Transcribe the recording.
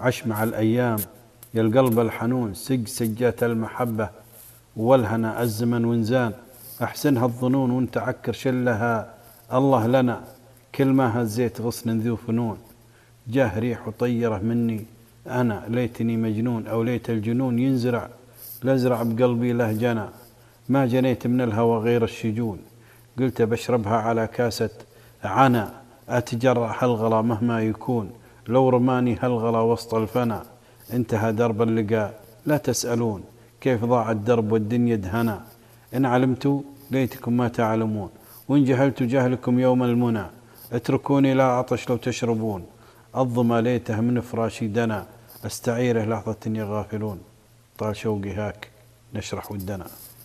عش مع الأيام يا القلب الحنون سق سجات المحبة والهنا الزمن ونزان أحسنها الظنون وانت عكر شلها الله لنا كل ما هزيت غصن ذو فنون جاه ريح وطيره مني أنا ليتني مجنون أو ليت الجنون ينزرع لازرع بقلبي له جنى ما جنيت من الهوى غير الشجون قلت بشربها على كاسة عنا أتجرح الغلا مهما يكون لو رماني هالغلا وسط الفنا انتهى درب اللقاء لا تسألون كيف ضاع الدرب والدنيا دهنا إن علمتوا ليتكم ما تعلمون وإن جهلتوا جهلكم يوم المنى اتركوني لا عطش لو تشربون الظما ليته من فراشي دنا استعيره لحظة غافلون طال شوقي هاك نشرح ودنا